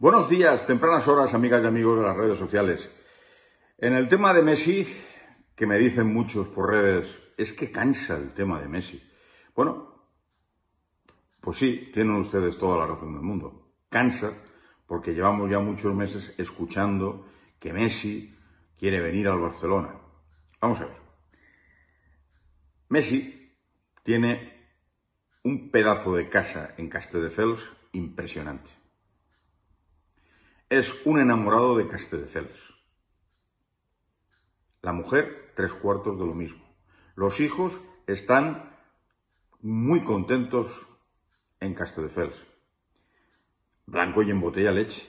Buenos días, tempranas horas, amigas y amigos de las redes sociales. En el tema de Messi, que me dicen muchos por redes, es que cansa el tema de Messi. Bueno, pues sí, tienen ustedes toda la razón del mundo. Cansa porque llevamos ya muchos meses escuchando que Messi quiere venir al Barcelona. Vamos a ver. Messi tiene un pedazo de casa en Castelldefels impresionante es un enamorado de Castelldefels. La mujer, tres cuartos de lo mismo. Los hijos están muy contentos en Castelldefels. Blanco y en botella leche.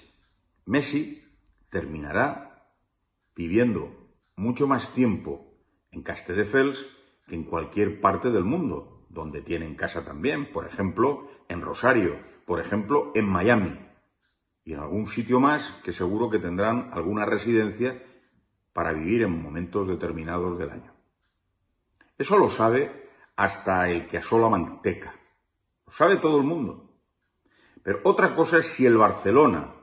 Messi terminará viviendo mucho más tiempo en Castelldefels que en cualquier parte del mundo, donde tienen casa también, por ejemplo, en Rosario, por ejemplo, en Miami y en algún sitio más que seguro que tendrán alguna residencia para vivir en momentos determinados del año. Eso lo sabe hasta el que asola manteca. Lo sabe todo el mundo. Pero otra cosa es si el Barcelona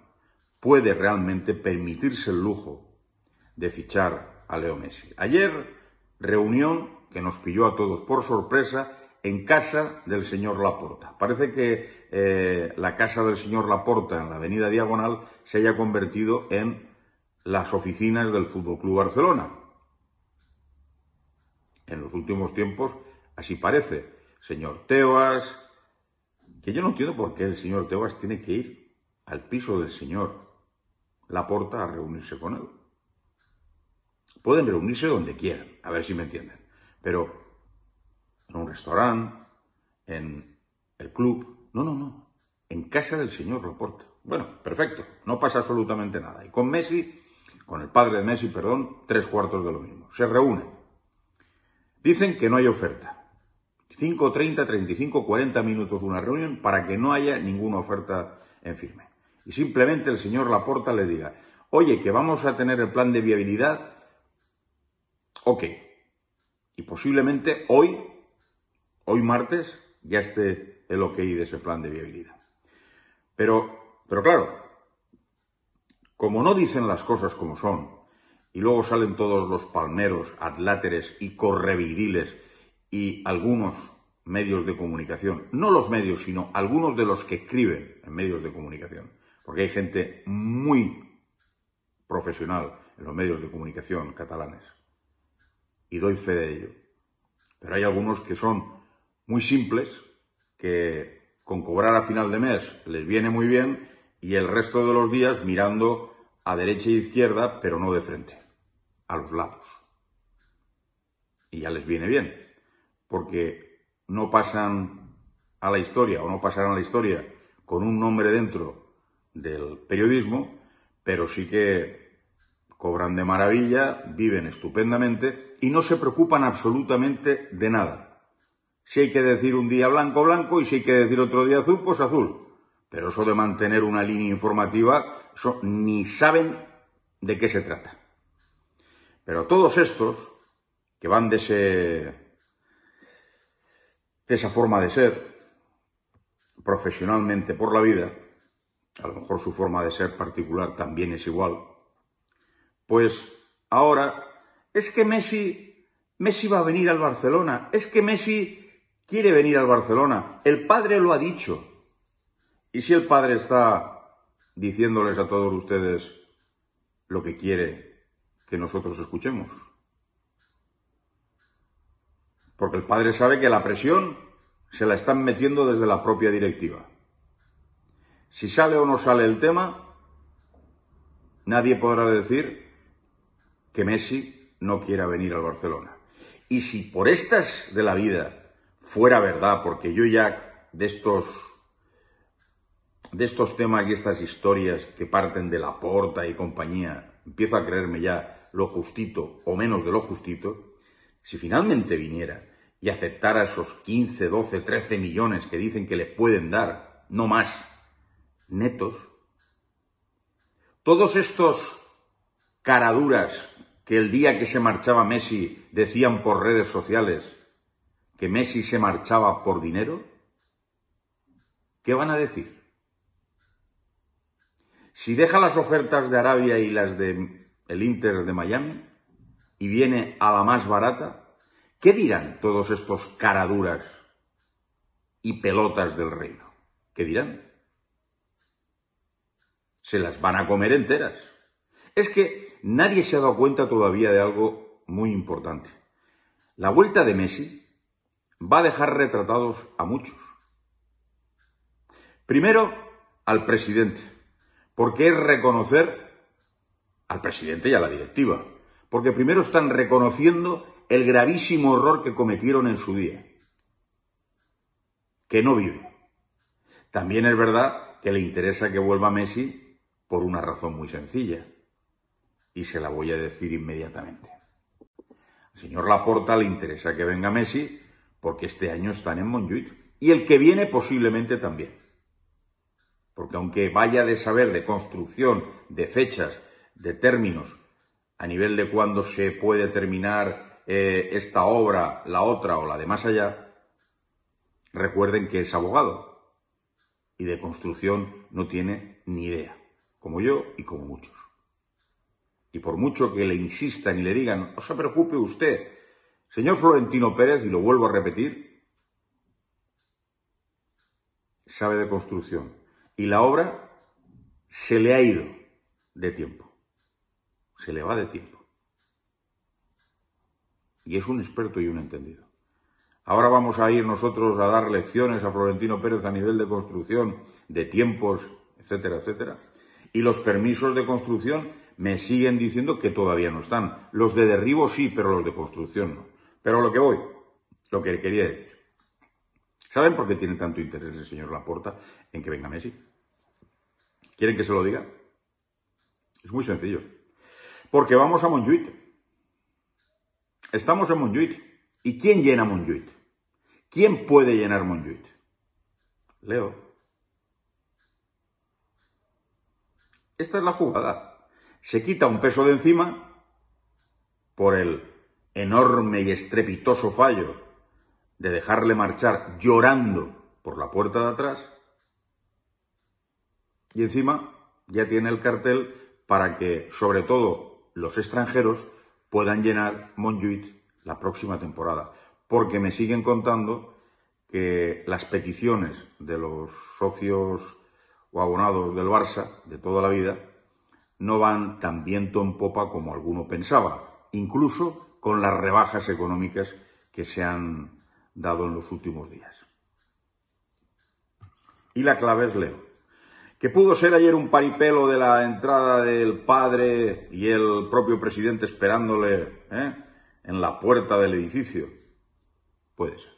puede realmente permitirse el lujo de fichar a Leo Messi. Ayer, reunión que nos pilló a todos por sorpresa en casa del señor Laporta. Parece que eh, la casa del señor Laporta en la avenida Diagonal se haya convertido en las oficinas del Fútbol Club Barcelona. En los últimos tiempos así parece. Señor Tebas, que yo no entiendo por qué el señor Tebas tiene que ir al piso del señor Laporta a reunirse con él. Pueden reunirse donde quieran, a ver si me entienden. Pero en un restaurante, en el club. No, no, no. En casa del señor Laporta. Bueno, perfecto. No pasa absolutamente nada. Y con Messi, con el padre de Messi, perdón, tres cuartos de lo mismo. Se reúnen. Dicen que no hay oferta. 5, 30, 35, 40 minutos de una reunión para que no haya ninguna oferta en firme. Y simplemente el señor Laporta le diga, oye, que vamos a tener el plan de viabilidad, ok. Y posiblemente hoy hoy martes ya esté el ok de ese plan de viabilidad. Pero, pero claro, como no dicen las cosas como son, y luego salen todos los palmeros, adláteres, y correviriles y algunos medios de comunicación, no los medios, sino algunos de los que escriben en medios de comunicación, porque hay gente muy profesional en los medios de comunicación catalanes, y doy fe de ello, pero hay algunos que son muy simples que con cobrar a final de mes les viene muy bien y el resto de los días mirando a derecha e izquierda, pero no de frente, a los lados. Y ya les viene bien, porque no pasan a la historia o no pasarán a la historia con un nombre dentro del periodismo, pero sí que cobran de maravilla, viven estupendamente y no se preocupan absolutamente de nada. Si hay que decir un día blanco, blanco, y si hay que decir otro día azul, pues azul. Pero eso de mantener una línea informativa, ni saben de qué se trata. Pero todos estos, que van de, ese, de esa forma de ser, profesionalmente por la vida, a lo mejor su forma de ser particular también es igual, pues ahora es que Messi, Messi va a venir al Barcelona, es que Messi quiere venir al Barcelona. El padre lo ha dicho. ¿Y si el padre está diciéndoles a todos ustedes lo que quiere que nosotros escuchemos? Porque el padre sabe que la presión se la están metiendo desde la propia directiva. Si sale o no sale el tema, nadie podrá decir que Messi no quiera venir al Barcelona. Y si por estas de la vida fuera verdad, porque yo ya de estos, de estos temas y estas historias que parten de la porta y compañía, empiezo a creerme ya lo justito o menos de lo justito, si finalmente viniera y aceptara esos 15, 12, 13 millones que dicen que le pueden dar, no más, netos, todos estos caraduras que el día que se marchaba Messi decían por redes sociales, que Messi se marchaba por dinero? ¿Qué van a decir? Si deja las ofertas de Arabia y las de el Inter de Miami y viene a la más barata, ¿qué dirán todos estos caraduras y pelotas del reino? ¿Qué dirán? Se las van a comer enteras. Es que nadie se ha dado cuenta todavía de algo muy importante. La vuelta de Messi va a dejar retratados a muchos. Primero, al presidente, porque es reconocer al presidente y a la directiva, porque primero están reconociendo el gravísimo error que cometieron en su día, que no vive. También es verdad que le interesa que vuelva Messi por una razón muy sencilla, y se la voy a decir inmediatamente. Al señor Laporta le interesa que venga Messi porque este año están en Montjuic y el que viene posiblemente también. Porque aunque vaya de saber de construcción, de fechas, de términos, a nivel de cuándo se puede terminar eh, esta obra, la otra o la de más allá, recuerden que es abogado y de construcción no tiene ni idea, como yo y como muchos. Y por mucho que le insistan y le digan, no se preocupe usted, Señor Florentino Pérez, y lo vuelvo a repetir, sabe de construcción. Y la obra se le ha ido de tiempo. Se le va de tiempo. Y es un experto y un entendido. Ahora vamos a ir nosotros a dar lecciones a Florentino Pérez a nivel de construcción, de tiempos, etcétera, etcétera. Y los permisos de construcción me siguen diciendo que todavía no están. Los de derribo sí, pero los de construcción no. Pero lo que voy, lo que quería decir. ¿Saben por qué tiene tanto interés el señor Laporta en que venga Messi? ¿Quieren que se lo diga? Es muy sencillo. Porque vamos a Montjuic. Estamos en Montjuic. ¿Y quién llena Montjuic? ¿Quién puede llenar Montjuic? Leo. Esta es la jugada. Se quita un peso de encima por el enorme y estrepitoso fallo de dejarle marchar llorando por la puerta de atrás. Y encima ya tiene el cartel para que, sobre todo, los extranjeros puedan llenar Montjuic la próxima temporada. Porque me siguen contando que las peticiones de los socios o abonados del Barça de toda la vida no van tan viento en popa como alguno pensaba incluso con las rebajas económicas que se han dado en los últimos días. Y la clave es Leo, que pudo ser ayer un paripelo de la entrada del padre y el propio presidente esperándole ¿eh? en la puerta del edificio. Puede ser.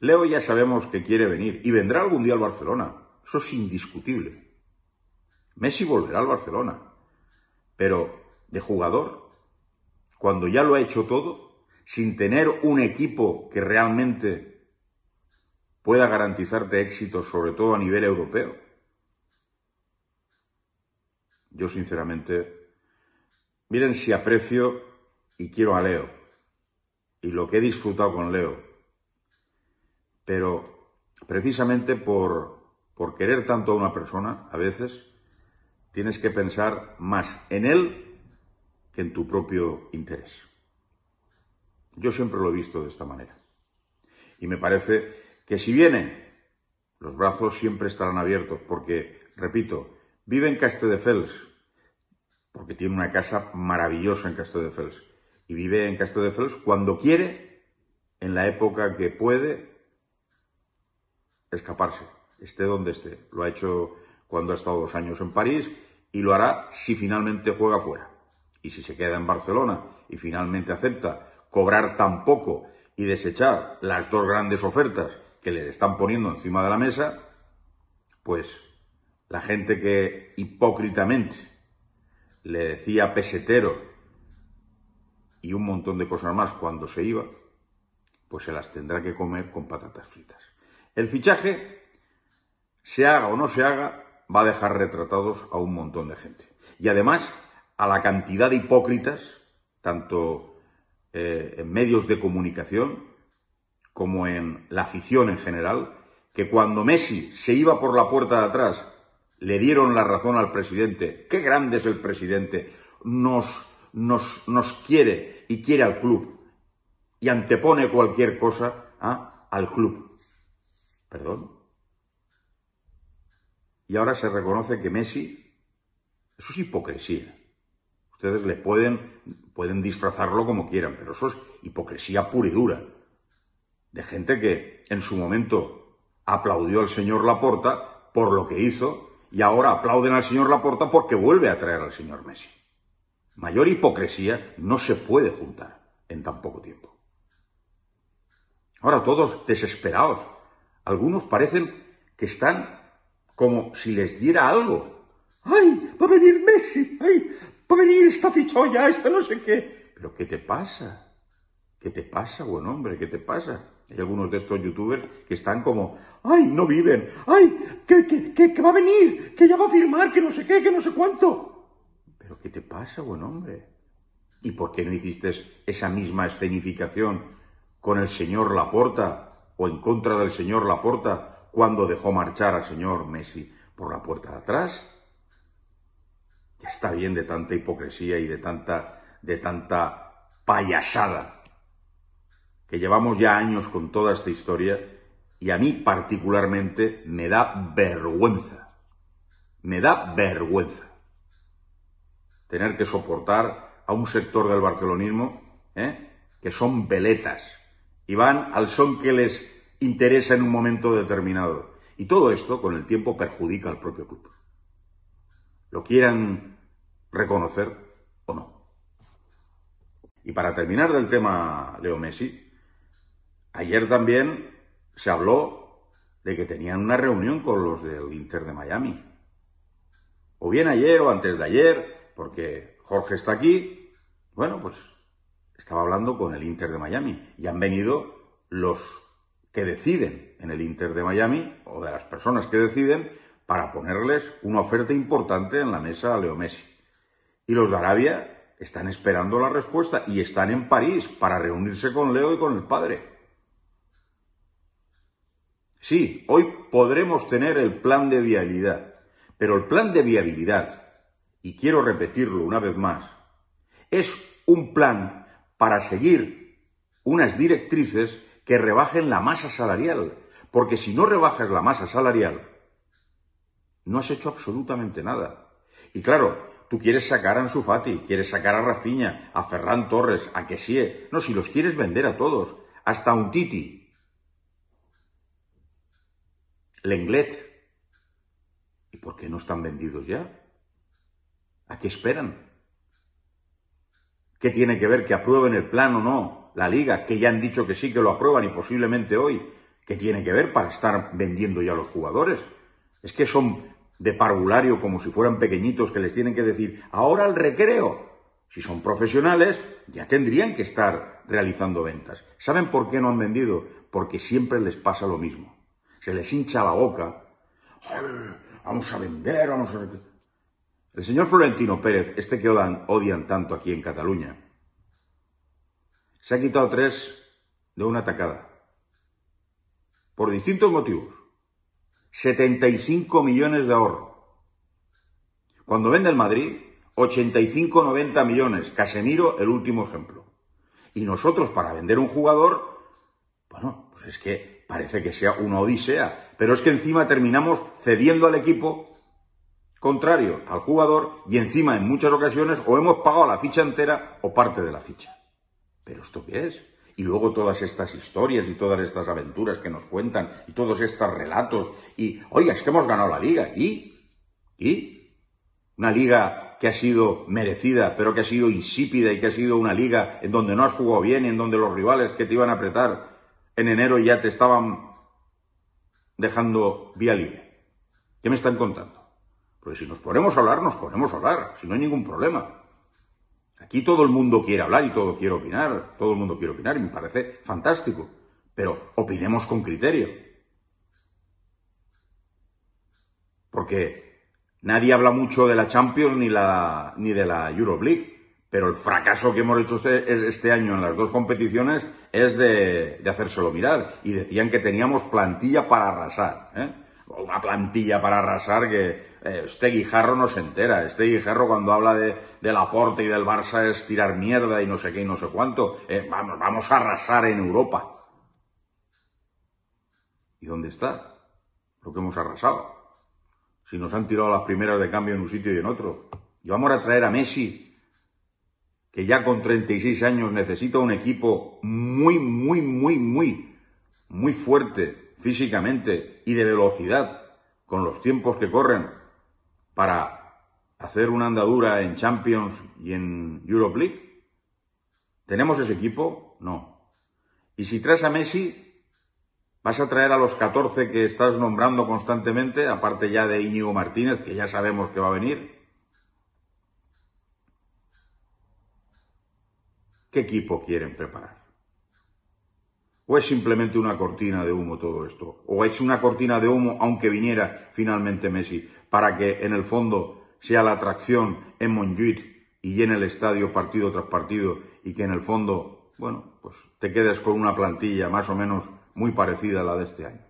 Leo ya sabemos que quiere venir y vendrá algún día al Barcelona. Eso es indiscutible. Messi volverá al Barcelona. Pero de jugador cuando ya lo ha hecho todo, sin tener un equipo que realmente pueda garantizarte éxito, sobre todo a nivel europeo? Yo sinceramente, miren si aprecio y quiero a Leo y lo que he disfrutado con Leo, pero precisamente por, querer tanto a una persona, a veces, tienes que pensar más en él en tu propio interés. Yo siempre lo he visto de esta manera. Y me parece que si viene, los brazos siempre estarán abiertos, porque, repito, vive en Castelldefels, porque tiene una casa maravillosa en Castelldefels, y vive en Castelldefels cuando quiere, en la época que puede, escaparse, esté donde esté. Lo ha hecho cuando ha estado dos años en París y lo hará si finalmente juega fuera y si se queda en Barcelona y finalmente acepta cobrar tan poco y desechar las dos grandes ofertas que le están poniendo encima de la mesa, pues la gente que hipócritamente le decía pesetero y un montón de cosas más cuando se iba, pues se las tendrá que comer con patatas fritas. El fichaje, se haga o no se haga, va a dejar retratados a un montón de gente. Y además a la cantidad de hipócritas, tanto eh, en medios de comunicación como en la afición en general, que cuando Messi se iba por la puerta de atrás, le dieron la razón al presidente. Qué grande es el presidente. Nos, nos, quiere y quiere al club. Y antepone cualquier cosa ¿ah? al club. Perdón. Y ahora se reconoce que Messi... Eso es hipocresía. Ustedes le pueden, pueden disfrazarlo como quieran, pero eso es hipocresía pura y dura. De gente que en su momento aplaudió al señor Laporta por lo que hizo y ahora aplauden al señor Laporta porque vuelve a traer al señor Messi. Mayor hipocresía no se puede juntar en tan poco tiempo. Ahora todos desesperados. Algunos parecen que están como si les diera algo. ¡Ay! ¡Va a venir Messi! ¡Ay! Va a venir esta fichoya, esta no sé qué. ¿Pero qué te pasa? ¿Qué te pasa, buen hombre? ¿Qué te pasa? Hay algunos de estos youtubers que están como, ¡ay, no viven! ¡ay, que, que, va a venir! ¡que ya va a firmar! ¡que no sé qué! ¡que no sé cuánto! ¿Pero qué te pasa, buen hombre? ¿Y por qué no hiciste esa misma escenificación con el señor Laporta o en contra del señor Laporta cuando dejó marchar al señor Messi por la puerta de atrás? Ya está bien de tanta hipocresía y de tanta, de tanta payasada que llevamos ya años con toda esta historia y a mí particularmente me da vergüenza, me da vergüenza tener que soportar a un sector del barcelonismo ¿eh? que son veletas y van al son que les interesa en un momento determinado. Y todo esto con el tiempo perjudica al propio club lo quieran reconocer o no. Y para terminar del tema Leo Messi, ayer también se habló de que tenían una reunión con los del Inter de Miami. O bien ayer o antes de ayer, porque Jorge está aquí, bueno, pues estaba hablando con el Inter de Miami y han venido los que deciden en el Inter de Miami o de las personas que deciden para ponerles una oferta importante en la mesa a Leo Messi. Y los de Arabia están esperando la respuesta y están en París para reunirse con Leo y con el padre. Sí, hoy podremos tener el plan de viabilidad, pero el plan de viabilidad, y quiero repetirlo una vez más, es un plan para seguir unas directrices que rebajen la masa salarial, porque si no rebajas la masa salarial, no has hecho absolutamente nada. Y claro, tú quieres sacar a Ansu quieres sacar a Rafinha, a Ferran Torres, a Kessie. No, si los quieres vender a todos, hasta a un Titi. Lenglet. ¿Y por qué no están vendidos ya? ¿A qué esperan? ¿Qué tiene que ver que aprueben el plan o no la liga? Que ya han dicho que sí que lo aprueban y posiblemente hoy. ¿Qué tiene que ver para estar vendiendo ya a los jugadores? Es que son de parvulario como si fueran pequeñitos que les tienen que decir, ahora al recreo. Si son profesionales, ya tendrían que estar realizando ventas. ¿Saben por qué no han vendido? Porque siempre les pasa lo mismo. Se les hincha la boca. Vamos a vender, vamos a... El señor Florentino Pérez, este que odian, tanto aquí en Cataluña, se ha quitado tres de una atacada Por distintos motivos. 75 millones de ahorro. Cuando vende el Madrid, 85-90 millones. Casemiro, el último ejemplo. Y nosotros, para vender un jugador, bueno, pues es que parece que sea una odisea. Pero es que encima terminamos cediendo al equipo contrario al jugador y encima en muchas ocasiones o hemos pagado la ficha entera o parte de la ficha. ¿Pero esto qué es? y luego todas estas historias y todas estas aventuras que nos cuentan y todos estos relatos y, oiga, es que hemos ganado la liga y, y, una liga que ha sido merecida, pero que ha sido insípida y que ha sido una liga en donde no has jugado bien y en donde los rivales que te iban a apretar en enero ya te estaban dejando vía libre. ¿Qué me están contando? Porque si nos ponemos a hablar, nos ponemos a hablar, si no hay ningún problema. Aquí todo el mundo quiere hablar y todo quiere opinar, todo el mundo quiere opinar y me parece fantástico, pero opinemos con criterio. Porque nadie habla mucho de la Champions ni, la, ni de la EuroLeague, pero el fracaso que hemos hecho este, este, año en las dos competiciones es de, de, hacérselo mirar. Y decían que teníamos plantilla para arrasar. ¿eh? una plantilla para arrasar que eh, este Guijarro no se entera. Este Guijarro cuando habla de, del aporte y del Barça es tirar mierda y no sé qué y no sé cuánto. Eh, vamos, vamos a arrasar en Europa. ¿Y dónde está lo que hemos arrasado? Si nos han tirado las primeras de cambio en un sitio y en otro. Y vamos a traer a Messi, que ya con 36 años necesita un equipo muy, muy, muy, muy, muy fuerte físicamente y de velocidad con los tiempos que corren para hacer una andadura en Champions y en Europe League? ¿Tenemos ese equipo? No. Y si traes a Messi, vas a traer a los 14 que estás nombrando constantemente, aparte ya de Íñigo Martínez, que ya sabemos que va a venir. ¿Qué equipo quieren preparar? ¿O es simplemente una cortina de humo todo esto? ¿O es una cortina de humo aunque viniera finalmente Messi para que en el fondo sea la atracción en Montjuic y llene el estadio partido tras partido y que en el fondo, bueno, pues te quedes con una plantilla más o menos muy parecida a la de este año?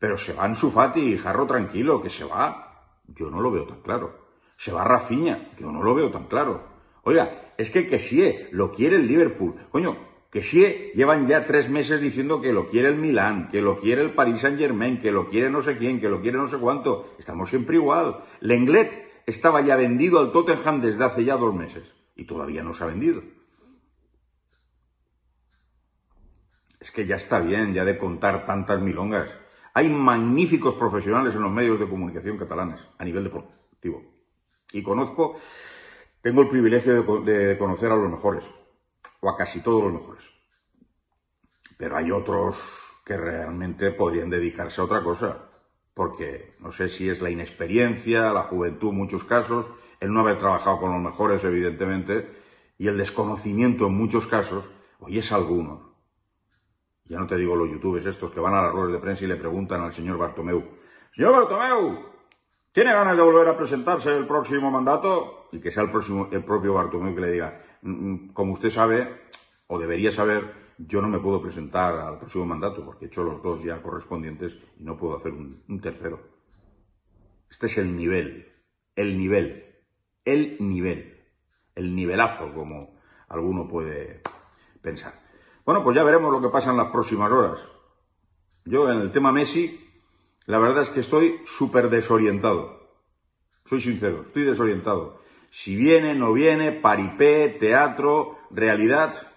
Pero se va en Sufati y Jarro tranquilo, que se va. Yo no lo veo tan claro. Se va Rafiña, yo no lo veo tan claro. Oiga, es que que lo quiere el Liverpool. Coño, que sí llevan ya tres meses diciendo que lo quiere el Milán, que lo quiere el Paris Saint Germain, que lo quiere no sé quién, que lo quiere no sé cuánto. Estamos siempre igual. Lenglet estaba ya vendido al Tottenham desde hace ya dos meses y todavía no se ha vendido. Es que ya está bien ya de contar tantas milongas. Hay magníficos profesionales en los medios de comunicación catalanes a nivel deportivo. Y conozco, tengo el privilegio de, de conocer a los mejores o a casi todos los mejores. Pero hay otros que realmente podrían dedicarse a otra cosa, porque no sé si es la inexperiencia, la juventud en muchos casos, el no haber trabajado con los mejores, evidentemente, y el desconocimiento en muchos casos, hoy es alguno, Ya no te digo los youtubers estos que van a las ruedas de prensa y le preguntan al señor Bartomeu, señor Bartomeu, ¿Tiene ganas de volver a presentarse el próximo mandato? Y que sea el, próximo, el propio Bartomeu que le diga, mm, mm, como usted sabe, o debería saber, yo no me puedo presentar al próximo mandato porque he hecho los dos ya correspondientes y no puedo hacer un tercero. Este es el nivel, el nivel, el nivel, el nivelazo, como alguno puede pensar. Bueno, pues ya veremos lo que pasa en las próximas horas. Yo en el tema Messi la verdad es que estoy súper desorientado. Soy sincero, estoy desorientado. Si viene, no viene, paripé, teatro, realidad,